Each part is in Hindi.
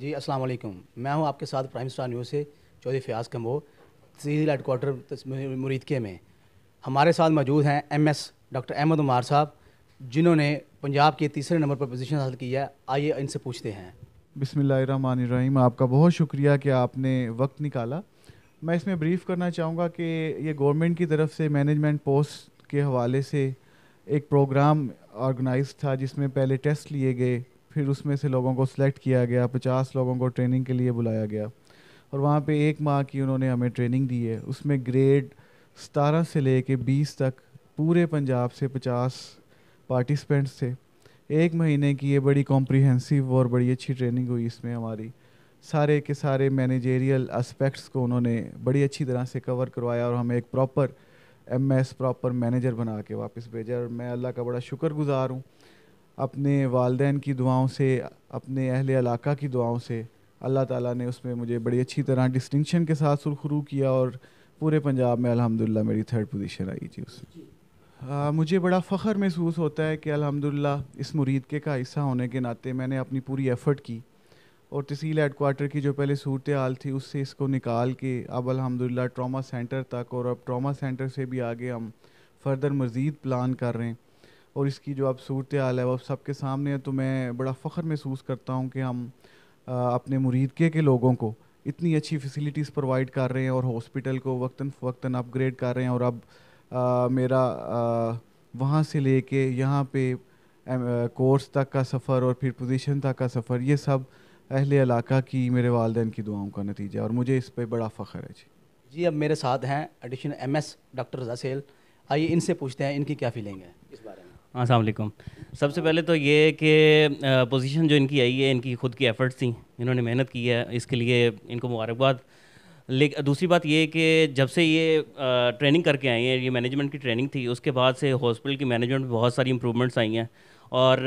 जी अस्सलाम वालेकुम मैं हूं आपके साथ प्राइम स्टार न्यूज़ से चौधरी फ़याज़ कम्बो तहसील हेड क्वार्टर मुरीदके में हमारे साथ मौजूद हैं एमएस डॉक्टर अहमद उमार साहब जिन्होंने पंजाब के तीसरे नंबर पर पोजीशन हासिल की है आइए इनसे पूछते हैं बिसमीम आपका बहुत शुक्रिया कि आपने वक्त निकाला मैं इसमें ब्रीफ़ करना चाहूँगा कि ये गवर्नमेंट की तरफ से मैनेजमेंट पोस्ट के हवाले से एक प्रोग्राम ऑर्गेनाइज था जिसमें पहले टेस्ट लिए गए फिर उसमें से लोगों को सिलेक्ट किया गया पचास लोगों को ट्रेनिंग के लिए बुलाया गया और वहाँ पे एक माह की उन्होंने हमें ट्रेनिंग दी है उसमें ग्रेड सतारह से ले कर बीस तक पूरे पंजाब से पचास पार्टिसिपेंट्स थे एक महीने की ये बड़ी कॉम्प्रिहेंसिव और बड़ी अच्छी ट्रेनिंग हुई इसमें हमारी सारे के सारे मैनेजेरियल एस्पेक्ट्स को उन्होंने बड़ी अच्छी तरह से कवर करवाया और हमें एक proper M S proper manager बना के वापस भेजा और मैं अल्लाह का बड़ा शुक्र गुज़ार हूँ अपने वालदेन की दुआओं से अपने अहल इलाका की दुआओं से अल्लाह ताला ने उसमें मुझे बड़ी अच्छी तरह डिस्टिंक्शन के साथ सुरखरू किया और पूरे पंजाब में अल्हम्दुलिल्लाह मेरी थर्ड पोजीशन आई थी उसमें मुझे बड़ा फ़ख्र महसूस होता है कि अल्हम्दुलिल्लाह इस मुरीद के का हिस्सा होने के नाते मैंने अपनी पूरी एफ़र्ट की और तहसील हेड की जो पहले सूरत हाल थी उससे इसको निकाल के अब अलहमदिल्ला ट्रामा सेंटर तक और अब ट्रामा सेंटर से भी आगे हम फर्दर मज़ीद प्लान कर रहे हैं और इसकी जो अब सूरत हाल है वो सबके सामने है तो मैं बड़ा फ़ख्र महसूस करता हूँ कि हम आ, अपने मुरीदके के लोगों को इतनी अच्छी फैसिलिटीज़ प्रोवाइड कर रहे हैं और हॉस्पिटल को वक्ता फ़वक्ता अपग्रेड कर रहे हैं और अब आ, मेरा वहाँ से ले कर यहाँ पे कोर्स तक का सफ़र और फिर पोजीशन तक का सफ़र ये सब अहल इलाका की मेरे वालदे की दुआओं का नतीजा और मुझे इस पर बड़ा फ़ख्र है जी जी अब मेरे साथ हैं एडिशनल एस डॉक्टर रजा सेल आइए इनसे पूछते हैं इनकी क्या फीलिंग है इस बारे में असलम सबसे पहले तो ये कि पोजीशन जो इनकी आई है इनकी खुद की एफ़र्ट्स थी इन्होंने मेहनत की है इसके लिए इनको मुबारकबाद लेकिन दूसरी बात ये कि जब से ये ट्रेनिंग करके आई हैं ये मैनेजमेंट की ट्रेनिंग थी उसके बाद से हॉस्पिटल की मैनेजमेंट में बहुत सारी इंप्रूवमेंट्स आई हैं और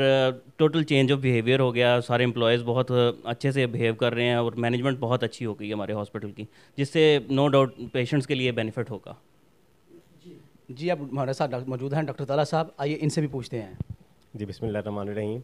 टोटल चेंज ऑफ बिहेवियर हो गया सारे एम्प्लॉयज़ बहुत अच्छे से बिहेव कर रहे हैं और मैनेजमेंट बहुत अच्छी हो गई हमारे हॉस्पिटल की जिससे नो डाउट पेशेंट्स के लिए बेनिफिट होगा जी अब हमारे साथ मौजूद हैं डॉक्टर ताला साहब आइए इनसे भी पूछते हैं जी बिस्मिल्लाहमान रहीम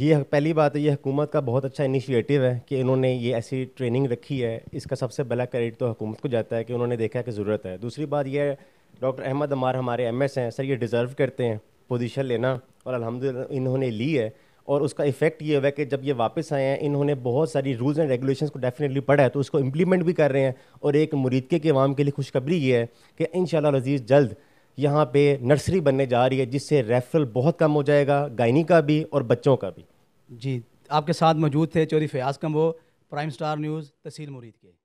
ये पहली बात तो ये हुकूमत का बहुत अच्छा इनिशिएटिव है कि इन्होंने ये ऐसी ट्रेनिंग रखी है इसका सबसे बड़ा क्रेडिट तो हुकूमत को जाता है कि उन्होंने देखा कि ज़रूरत है दूसरी बात यह डॉक्टर अहमद अमार हमारे एम हैं सर ये डिज़र्व करते हैं पोजीशन लेना और अलहमद इन्होंने ली है और उसका इफेक्ट ये हुआ है कि जब ये वापस आए हैं इन्होंने बहुत सारी रूल्स एंड रेगुलेशन को डेफिनेटली पढ़ा है तो उसको इम्प्लीमेंट भी कर रहे हैं और एक मुरीद के अवाम के लिए खुशखबरी ये है कि इन शजीज़ जल्द यहाँ पे नर्सरी बनने जा रही है जिससे रेफरल बहुत कम हो जाएगा गायनी का भी और बच्चों का भी जी आपके साथ मौजूद थे Chaudhry Fayyaz Kamboh Prime Star News तसील मुरीद के